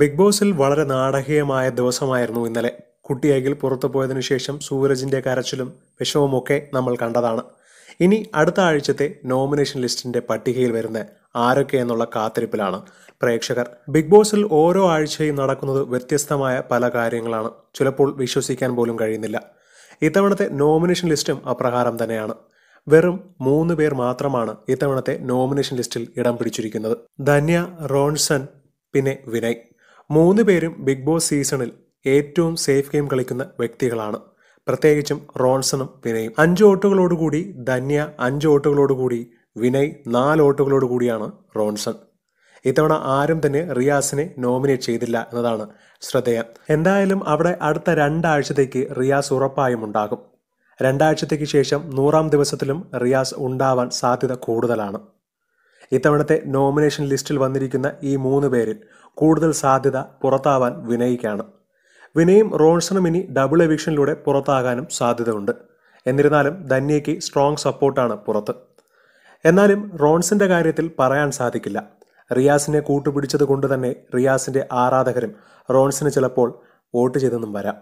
big ബോസിൽ വളരെ നാടകീയമായ ദിവസമായിരുന്നു ഇന്നലെ കുട്ടിയകിൽ പുറത്തു പോയതിനു ശേഷം സൂരജിന്റെ കരച്ചിലും വിഷവുമൊക്കെ നമ്മൾ കണ്ടതാണ് ഇനി അടുത്ത ആഴ്ചത്തെ നോമിനേഷൻ ലിസ്റ്റിന്റെ പട്ടികയിൽ വരുന്ന ആരൊക്കെ എന്നുള്ള കാത്തിരിപ്പിലാണ് പ്രേക്ഷകർ ബിഗ് ബോസിൽ ഓരോ ആഴ്ചയും നടക്കുന്നത് വ്യത്യസ്തമായ പല കാര്യങ്ങളാണ് ചിലപ്പോൾ വിശ്വസിക്കാൻ പോലും കഴിയുന്നില്ല ഇത്തവണത്തെ നോമിനേഷൻ ലിസ്റ്റും അപ്രകാരം തന്നെയാണ് വെറും മൂന്ന് പേർ മാത്രമാണ് ഇത്തവണത്തെ നോമിനേഷൻ ലിസ്റ്റിൽ ഇടം പിടിച്ചിരിക്കുന്നത് ധന്യ റോൺസൺ പിന്നെ വിനയ് മൂന്ന് പേരും ബിഗ് ബോസ് സീസണിൽ ഏറ്റവും സേഫ് ഗെയിം കളിക്കുന്ന വ്യക്തികളാണ് പ്രത്യേകിച്ചും റോൺസണും വിനയും അഞ്ച് ഓട്ടുകളോടുകൂടി ധന്യ അഞ്ച് ഓട്ടുകളോടുകൂടി വിനയ് നാല് ഓട്ടുകളോടുകൂടിയാണ് റോൺസൺ ഇത്തവണ ആരും തന്നെ റിയാസിനെ നോമിനേറ്റ് ചെയ്തില്ല എന്നതാണ് ശ്രദ്ധേയം എന്തായാലും അവിടെ അടുത്ത രണ്ടാഴ്ചത്തേക്ക് റിയാസ് ഉറപ്പായും ഉണ്ടാകും രണ്ടാഴ്ചത്തേക്ക് ശേഷം നൂറാം ദിവസത്തിലും റിയാസ് ഉണ്ടാവാൻ സാധ്യത കൂടുതലാണ് ഇത്തവണത്തെ നോമിനേഷൻ ലിസ്റ്റിൽ വന്നിരിക്കുന്ന ഈ മൂന്ന് പേരിൽ കൂടുതൽ സാധ്യത പുറത്താവാൻ വിനയിക്കാണ് വിനയും റോൺസണും ഇനി ഡബിൾ എവിക്ഷനിലൂടെ പുറത്താകാനും സാധ്യതയുണ്ട് എന്നിരുന്നാലും ധന്യയ്ക്ക് സ്ട്രോങ് സപ്പോർട്ടാണ് പുറത്ത് എന്നാലും റോൺസിന്റെ കാര്യത്തിൽ പറയാൻ സാധിക്കില്ല റിയാസിനെ കൂട്ടുപിടിച്ചത് കൊണ്ട് തന്നെ റിയാസിന്റെ ആരാധകരും റോൺസിന് ചിലപ്പോൾ വോട്ട് ചെയ്തെന്നും വരാം